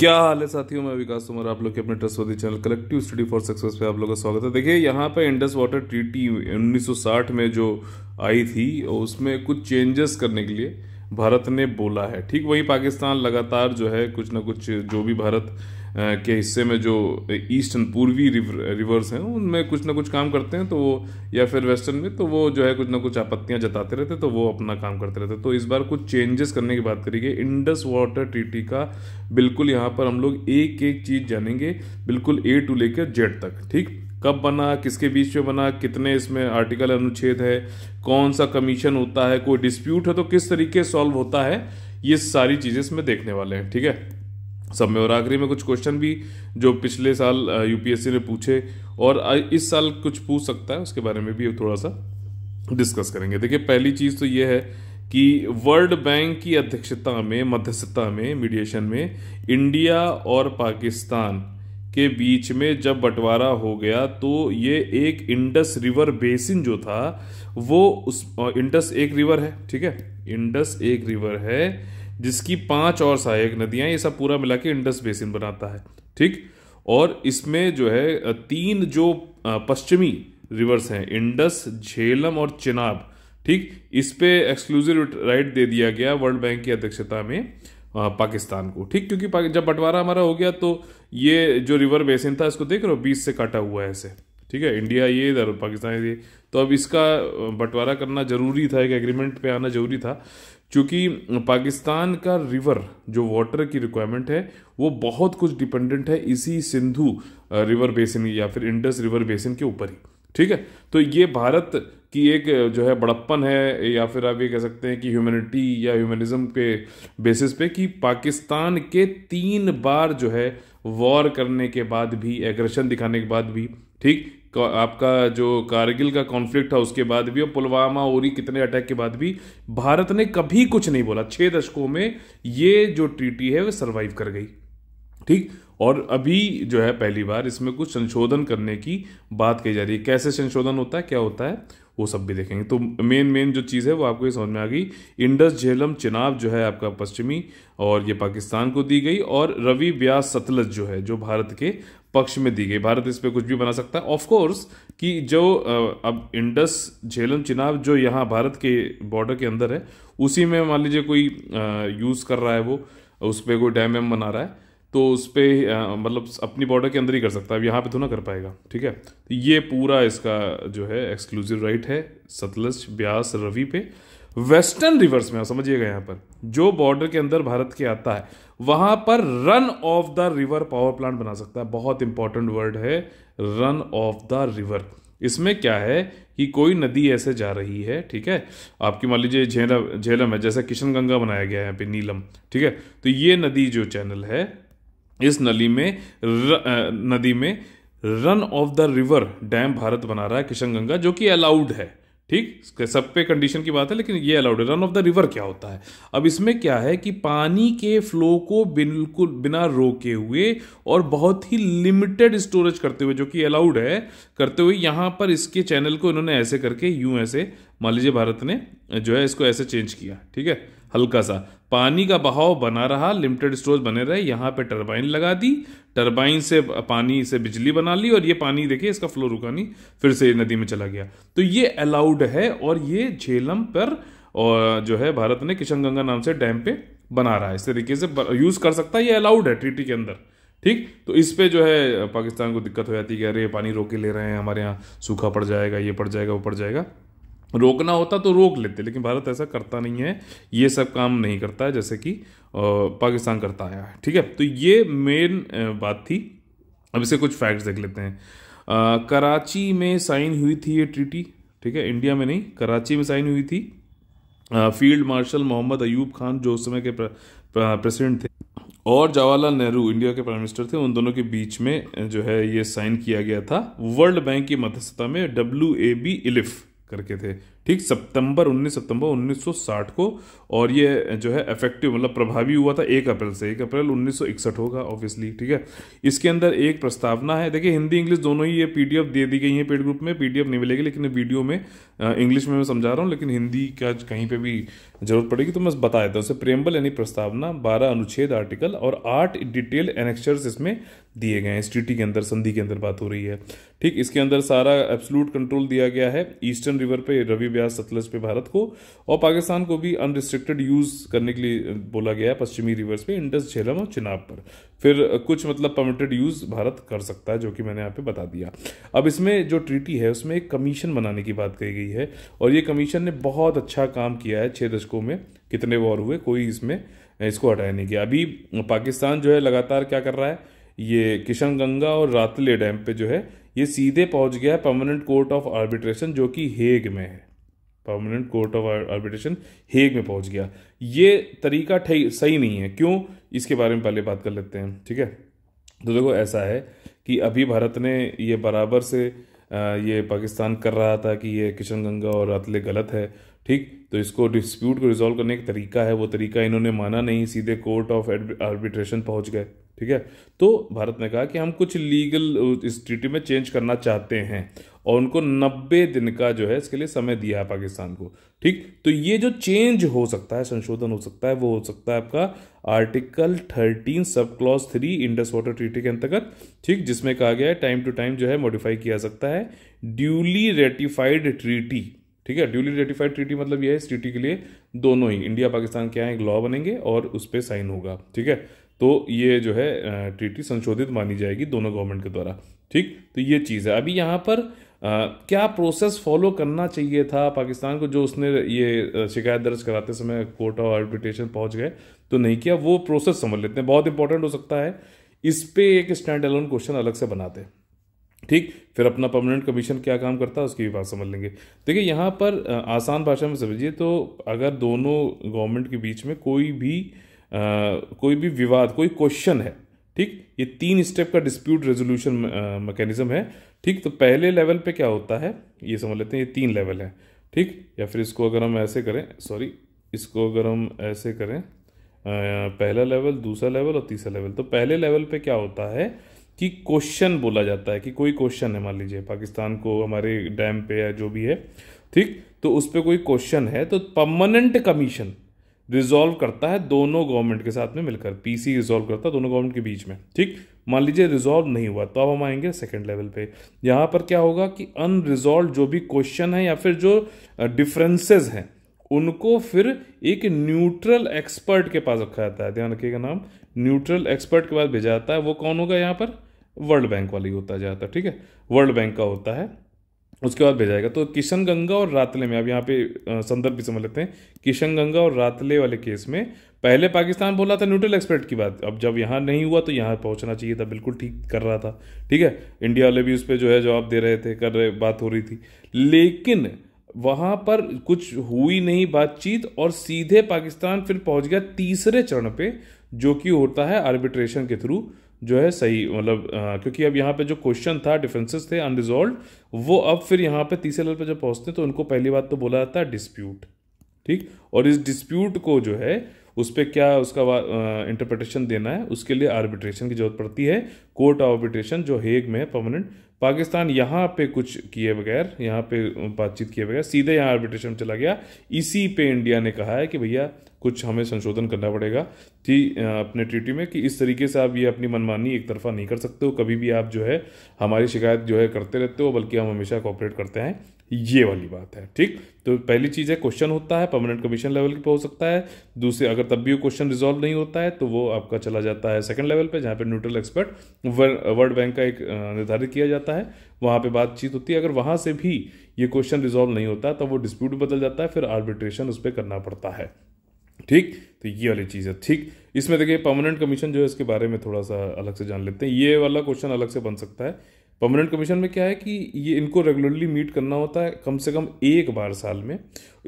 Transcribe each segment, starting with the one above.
क्या हाल है साथियों मैं विकास तोमर आप लोग के अपने trustworthy channel collective study for success पे आप लोगों का स्वागत है देखिए यहाँ पे इंडस वाटर ट्रीटी 1960 में जो आई थी उसमें कुछ चेंजेस करने के लिए भारत ने बोला है ठीक वही पाकिस्तान लगातार जो है कुछ ना कुछ जो भी भारत के हिस्से में जो ईस्टर्न पूर्वी रिवर्स हैं उनमें कुछ ना कुछ काम करते हैं तो वो या फिर वेस्टर्न में तो वो जो है कुछ ना कुछ आपत्तियां जताते रहते तो वो अपना काम करते रहते तो इस बार कुछ चेंजेस करने की बात करिए इंडस वाटर ट्रीटी का बिल्कुल यहाँ पर हम लोग एक एक चीज़ जानेंगे बिल्कुल ए टू लेकर जेड तक ठीक कब बना किसके बीच में बना कितने इसमें आर्टिकल अनुच्छेद है कौन सा कमीशन होता है कोई डिस्प्यूट है तो किस तरीके सॉल्व होता है ये सारी चीज़ें इसमें देखने वाले हैं ठीक है सब में और आखिरी में कुछ क्वेश्चन भी जो पिछले साल यूपीएससी ने पूछे और इस साल कुछ पूछ सकता है उसके बारे में भी थोड़ा सा डिस्कस करेंगे देखिए पहली चीज़ तो ये है कि वर्ल्ड बैंक की अध्यक्षता में मध्यस्थता में मीडिएशन में इंडिया और पाकिस्तान के बीच में जब बंटवारा हो गया तो ये एक इंडस रिवर बेसिन जो था वो उस इंडस एक रिवर है ठीक है इंडस एक रिवर है जिसकी पांच और सहायक नदियां ये सब पूरा मिला के इंडस बेसिन बनाता है ठीक और इसमें जो है तीन जो पश्चिमी रिवर्स हैं इंडस झेलम और चिनाब ठीक इस पे एक्सक्लूसिव राइट दे दिया गया वर्ल्ड बैंक की अध्यक्षता में पाकिस्तान को ठीक क्योंकि जब बंटवारा हमारा हो गया तो ये जो रिवर बेसिन था इसको देख रहे हो बीस से काटा हुआ है ऐसे ठीक है इंडिया ये इधर पाकिस्तान ये तो अब इसका बंटवारा करना जरूरी था एक एग्रीमेंट पे आना जरूरी था क्योंकि पाकिस्तान का रिवर जो वाटर की रिक्वायरमेंट है वो बहुत कुछ डिपेंडेंट है इसी सिंधु रिवर बेसिन या फिर इंडस रिवर बेसिन के ऊपर ही ठीक है तो ये भारत कि एक जो है बड़प्पन है या फिर आप ये कह सकते हैं कि ह्यूमैनिटी या ह्यूमनिज़म के बेसिस पे कि पाकिस्तान के तीन बार जो है वॉर करने के बाद भी एग्रेशन दिखाने के बाद भी ठीक आपका जो कारगिल का कॉन्फ्लिक्ट था उसके बाद भी और पुलवामा और कितने अटैक के बाद भी भारत ने कभी कुछ नहीं बोला छः दशकों में ये जो ट्रीटी है वह सर्वाइव कर गई ठीक और अभी जो है पहली बार इसमें कुछ संशोधन करने की बात कही जा रही है कैसे संशोधन होता है क्या होता है वो सब भी देखेंगे तो मेन मेन जो चीज़ है वो आपको ये समझ में आ गई इंडस झेलम चिनाब जो है आपका पश्चिमी और ये पाकिस्तान को दी गई और रवि ब्यास सतलज जो है जो भारत के पक्ष में दी गई भारत इस पर कुछ भी बना सकता है ऑफकोर्स कि जो अब इंडस झेलम चिनाब जो यहाँ भारत के बॉर्डर के अंदर है उसी में मान लीजिए कोई यूज़ कर रहा है वो उस पर कोई डैम वैम बना रहा है तो उस पर मतलब अपनी बॉर्डर के अंदर ही कर सकता है अब यहाँ पे तो ना कर पाएगा ठीक है तो ये पूरा इसका जो है एक्सक्लूसिव राइट है सतलज ब्यास रवि पे वेस्टर्न रिवर्स में समझिएगा यहाँ पर जो बॉर्डर के अंदर भारत के आता है वहाँ पर run of the river power plant बना सकता है बहुत इंपॉर्टेंट वर्ड है रन ऑफ द रिवर इसमें क्या है कि कोई नदी ऐसे जा रही है ठीक है आपकी मान लीजिए झेलम झेलम है जैसा किशन गंगा बनाया गया है यहाँ पे नीलम ठीक है तो ये नदी जो चैनल है इस नली में र, नदी में run of the river dam Bharat बना रहा है किशनगंगा जो कि अलाउड है ठीक सब पे कंडीशन की बात है लेकिन ये अलाउड है रन ऑफ द रिवर क्या होता है अब इसमें क्या है कि पानी के फ्लो को बिल्कुल बिना रोके हुए और बहुत ही लिमिटेड स्टोरेज करते हुए जो कि अलाउड है करते हुए यहाँ पर इसके चैनल को इन्होंने ऐसे करके यूं ऐसे मान लीजिए भारत ने जो है इसको ऐसे चेंज किया ठीक है हल्का सा पानी का बहाव बना रहा लिमिटेड स्टोर्स बने रहे यहाँ पे टरबाइन लगा दी टरबाइन से पानी से बिजली बना ली और ये पानी देखिए इसका फ्लो रुका नहीं फिर से नदी में चला गया तो ये अलाउड है और ये झेलम पर और जो है भारत ने किशन गंगा नाम से डैम पे बना रहा है इस तरीके से यूज़ कर सकता है ये अलाउड है ट्रीटी के अंदर ठीक तो इस पे जो है पाकिस्तान को दिक्कत हो जाती है कि अरे पानी रोके ले रहे हैं हमारे यहाँ सूखा पड़ जाएगा ये पड़ जाएगा वो पड़ जाएगा रोकना होता तो रोक लेते लेकिन भारत ऐसा करता नहीं है ये सब काम नहीं करता है जैसे कि पाकिस्तान करता आया है ठीक है तो ये मेन बात थी अब इसे कुछ फैक्ट्स देख लेते हैं आ, कराची में साइन हुई थी ये ट्रीटी ठीक है इंडिया में नहीं कराची में साइन हुई थी आ, फील्ड मार्शल मोहम्मद अयूब खान जो उस समय के प्र, प्र, प्रेसिडेंट थे और जवाहरलाल नेहरू इंडिया के प्राइम मिनिस्टर थे उन दोनों के बीच में जो है ये साइन किया गया था वर्ल्ड बैंक की मध्यस्थता में डब्ल्यू ए बी इलिफ करके थे ठीक सितंबर 19 सितंबर 1960 को और ये जो है इफेक्टिव मतलब प्रभावी हुआ था एक अप्रैल से एक अप्रैल 1961 होगा ऑब्वियसली ठीक है इसके अंदर एक प्रस्तावना है देखिए हिंदी इंग्लिश दोनों ही ये पीडीएफ दे दी गई है पेड ग्रुप में पीडीएफ नहीं मिलेगी लेकिन वीडियो में इंग्लिश में मैं समझा रहा हूँ लेकिन हिंदी का कहीं पर भी जरूरत पड़ेगी तो मैं बता देता हूँ प्रेमबल प्रेम्बल यानी प्रस्तावना बारह अनुच्छेद आर्टिकल और आठ डिटेल एनेक्चर्स इसमें दिए गए हैं स्ट्रीटी के अंदर संधि के अंदर बात हो रही है ठीक इसके अंदर सारा एब्सोलूट कंट्रोल दिया गया है ईस्टर्न रिवर पर रवि ब्यास सतलज पे भारत को और पाकिस्तान को भी अनरिस्ट्रिक्टेड यूज करने के लिए बोला गया है पश्चिमी रिवर्स पे इंडस झेलम और चिनाब पर फिर कुछ मतलब परमिटेड यूज भारत कर सकता है जो कि मैंने यहाँ पे बता दिया अब इसमें जो ट्रीटी है उसमें एक कमीशन बनाने की बात कही गई है और ये कमीशन ने बहुत अच्छा काम किया है छः दशकों में कितने वॉर हुए कोई इसमें इसको हटाया नहीं गया अभी पाकिस्तान जो है लगातार क्या कर रहा है ये किशन गंगा और रातले डैम पे जो है ये सीधे पहुंच गया है परमानेंट कोर्ट ऑफ आर्बिट्रेशन जो कि हेग में है permanent court of arbitration Hague में पहुंच गया ये तरीका सही नहीं है क्यों इसके बारे में पहले बात कर लेते हैं ठीक है तो देखो ऐसा है कि अभी भारत ने ये बराबर से ये पाकिस्तान कर रहा था कि ये किशन गंगा और अतले गलत है ठीक तो इसको डिस्प्यूट को रिजॉल्व करने का तरीका है वो तरीका इन्होंने माना नहीं सीधे कोर्ट ऑफ आर्बिट्रेशन पहुंच गए ठीक है तो भारत ने कहा कि हम कुछ लीगल इस ट्रीटी में चेंज करना चाहते हैं और उनको 90 दिन का जो है इसके लिए समय दिया है पाकिस्तान को ठीक तो ये जो चेंज हो सकता है संशोधन हो सकता है वो हो सकता है आपका article 13 sub clause three Indus water treaty के अंतर्गत ठीक जिसमें कहा गया है टाइम टू टाइम जो है मॉडिफाई किया सकता है ड्यूली रेटिफाइड ट्रीटी ठीक है ड्यूली रेटिफाइड ट्रीटी मतलब यह है इस ट्रीटी के लिए दोनों ही इंडिया पाकिस्तान के यहाँ एक लॉ बनेंगे और उस पर साइन होगा ठीक है तो ये जो है ट्रीटी संशोधित मानी जाएगी दोनों गवर्नमेंट के द्वारा ठीक तो ये चीज़ है अभी यहाँ पर क्या प्रोसेस फॉलो करना चाहिए था पाकिस्तान को जो उसने ये शिकायत दर्ज कराते समय कोर्ट ऑफ आर्बिट्रेशन पहुंच गए तो नहीं किया वो प्रोसेस समझ लेते हैं बहुत इंपॉर्टेंट हो सकता है इस पर एक स्टैंड अलोन क्वेश्चन अलग से बनाते हैं ठीक फिर अपना परमानेंट कमीशन क्या काम करता है उसकी भी बात समझ लेंगे देखिए यहाँ पर आसान भाषा में समझिए तो अगर दोनों गवर्नमेंट के बीच में कोई भी आ, कोई भी विवाद कोई क्वेश्चन है ठीक ये तीन स्टेप का डिस्प्यूट रेजोल्यूशन मैकेनिज्म है ठीक तो पहले लेवल पे क्या होता है ये समझ लेते हैं ये तीन लेवल है ठीक या फिर इसको अगर हम ऐसे करें सॉरी इसको अगर हम ऐसे करें uh, पहला लेवल दूसरा लेवल और तीसरा लेवल तो पहले लेवल पे क्या होता है कि क्वेश्चन बोला जाता है कि कोई क्वेश्चन है मान लीजिए पाकिस्तान को हमारे डैम पे या जो भी है ठीक तो उस पर कोई क्वेश्चन है तो परमानेंट कमीशन रिजॉल्व करता है दोनों गवर्नमेंट के साथ में मिलकर पीसी रिजॉल्व करता है दोनों गवर्नमेंट के बीच में ठीक मान लीजिए रिजॉल्व नहीं हुआ तो अब हम आएंगे सेकंड लेवल पे यहाँ पर क्या होगा कि अनरिजॉल्व जो भी क्वेश्चन है या फिर जो डिफरेंसेस हैं उनको फिर एक न्यूट्रल एक्सपर्ट के पास रखा जाता है ध्यान रखिएगा नाम न्यूट्रल एक्सपर्ट के पास भेजा जाता है वो कौन होगा यहाँ पर वर्ल्ड बैंक वाली होता जाता है ठीक है वर्ल्ड बैंक का होता है उसके बाद भेजा जाएगा तो किशन गंगा और रातले में अब यहाँ पे संदर्भ भी समझ लेते हैं किशन गंगा और रातले वाले केस में पहले पाकिस्तान बोला था न्यूट्रल एक्सपर्ट की बात अब जब यहाँ नहीं हुआ तो यहाँ पहुँचना चाहिए था बिल्कुल ठीक कर रहा था ठीक है इंडिया वाले भी उस पर जो है जवाब दे रहे थे कर रहे बात हो रही थी लेकिन वहाँ पर कुछ हुई नहीं बातचीत और सीधे पाकिस्तान फिर पहुँच गया तीसरे चरण पर जो कि होता है आर्बिट्रेशन के थ्रू जो है सही मतलब क्योंकि अब यहाँ पे जो क्वेश्चन था डिफरेंसेस थे अनरिजॉल्व वो अब फिर यहाँ पे तीसरे लेवल पे जब पहुँचते तो उनको पहली बात तो बोला जाता है डिस्प्यूट ठीक और इस डिस्प्यूट को जो है उस पर क्या उसका इंटरप्रटेशन देना है उसके लिए आर्बिट्रेशन की जरूरत पड़ती है कोर्ट ऑफ आर्बिट्रेशन जो हेग में परमानेंट पाकिस्तान यहाँ पे कुछ किए बगैर यहाँ पे बातचीत किए बगैर सीधे यहाँ आर्बिट्रेशन चला गया इसी पे इंडिया ने कहा है कि भैया कुछ हमें संशोधन करना पड़ेगा कि अपने ट्रीटी में कि इस तरीके से आप ये अपनी मनमानी एक तरफा नहीं कर सकते हो कभी भी आप जो है हमारी शिकायत जो है करते रहते हो बल्कि हम हमेशा कॉपरेट करते हैं ये वाली बात है ठीक तो पहली चीज़ है क्वेश्चन होता है परमानेंट कमीशन लेवल पे हो सकता है दूसरे अगर तब भी वो क्वेश्चन रिजॉल्व नहीं होता है तो वो आपका चला जाता है सेकंड लेवल पे जहाँ पे न्यूट्रल एक्सपर्ट वर्ल्ड बैंक का एक निर्धारित किया जाता है वहाँ पे बातचीत होती है अगर वहाँ से भी ये क्वेश्चन रिजॉल्व नहीं होता तो वो डिस्प्यूट बदल जाता है फिर आर्बिट्रेशन उस पर करना पड़ता है ठीक तो ये वाली चीज़ है ठीक इसमें देखिए परमानेंट कमीशन जो है इसके बारे में थोड़ा सा अलग से जान लेते हैं ये वाला क्वेश्चन अलग से बन सकता है परमानेंट कमीशन में क्या है कि ये इनको रेगुलरली मीट करना होता है कम से कम एक बार साल में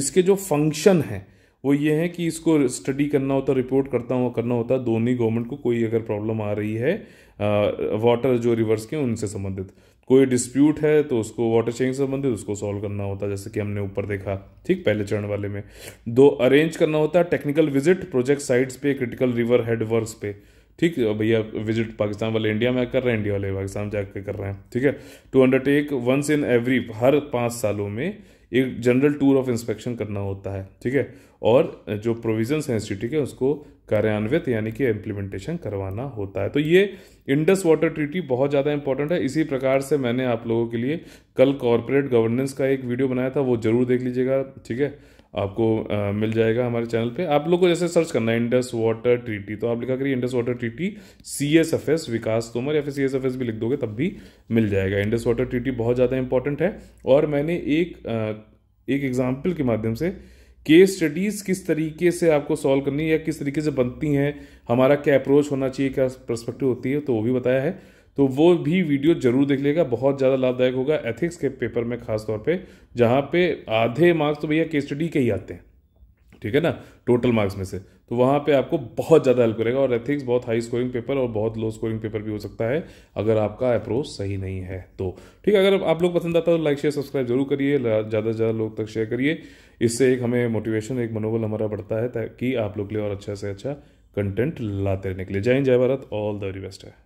इसके जो फंक्शन हैं वो ये है कि इसको स्टडी करना होता रिपोर्ट करता हुआ करना होता दोनों ही गवर्नमेंट को कोई अगर प्रॉब्लम आ रही है वाटर जो रिवर्स के उनसे संबंधित कोई डिस्प्यूट है तो उसको वाटर चेंज से संबंधित उसको सॉल्व करना होता है जैसे कि हमने ऊपर देखा ठीक पहले चरण वाले में दो अरेंज करना होता है टेक्निकल विजिट प्रोजेक्ट साइट्स पे क्रिटिकल रिवर हेड वर्क्स पे ठीक भैया विजिट पाकिस्तान वाले इंडिया में कर रहे हैं इंडिया वाले पाकिस्तान जाकर कर रहे हैं ठीक है to undertake once in every हर पाँच सालों में एक जनरल टूर ऑफ इंस्पेक्शन करना होता है ठीक है और जो प्रोविजंस हैं सिटी के उसको कार्यान्वित यानी कि इम्प्लीमेंटेशन करवाना होता है तो ये इंडस वाटर ट्रीटी बहुत ज़्यादा इंपॉर्टेंट है इसी प्रकार से मैंने आप लोगों के लिए कल कॉरपोरेट गवर्नेंस का एक वीडियो बनाया था वो जरूर देख लीजिएगा ठीक है आपको आ, मिल जाएगा हमारे चैनल पे आप लोग को जैसे सर्च करना है इंडस वाटर ट्रीटी तो आप लिखा करिए Indus water treaty C S F S Vikas Tomar या फिर सी एस एफ एस भी लिख दोगे तब भी मिल जाएगा इंडस वाटर ट्रीटी बहुत ज़्यादा इंपॉर्टेंट है और मैंने एक आ, एक एग्जाम्पल के माध्यम से केस स्टडीज़ किस तरीके से आपको सॉल्व करनी है या किस तरीके से बनती हैं हमारा क्या अप्रोच होना चाहिए क्या परस्पेक्टिव होती है तो वो भी बताया है तो वो भी वीडियो जरूर देख लेगा बहुत ज़्यादा लाभदायक होगा एथिक्स के पेपर में खास तौर पे जहाँ पे आधे मार्क्स तो भैया के स्टडी के ही आते हैं ठीक है ना टोटल मार्क्स में से तो वहाँ पे आपको बहुत ज़्यादा हेल्प करेगा और एथिक्स बहुत हाई स्कोरिंग पेपर और बहुत लो स्कोरिंग पेपर भी हो सकता है अगर आपका अप्रोच सही नहीं है तो ठीक है अगर आप लोग पसंद आता है तो लाइक शेयर सब्सक्राइब जरूर करिए ज़्यादा से ज़्यादा लोग तक शेयर करिए इससे एक हमें मोटिवेशन एक मनोबल हमारा बढ़ता है ताकि आप लोग के लिए और अच्छा से अच्छा कंटेंट लाते रहने के लिए जय हिंद जय Bharat all the very best है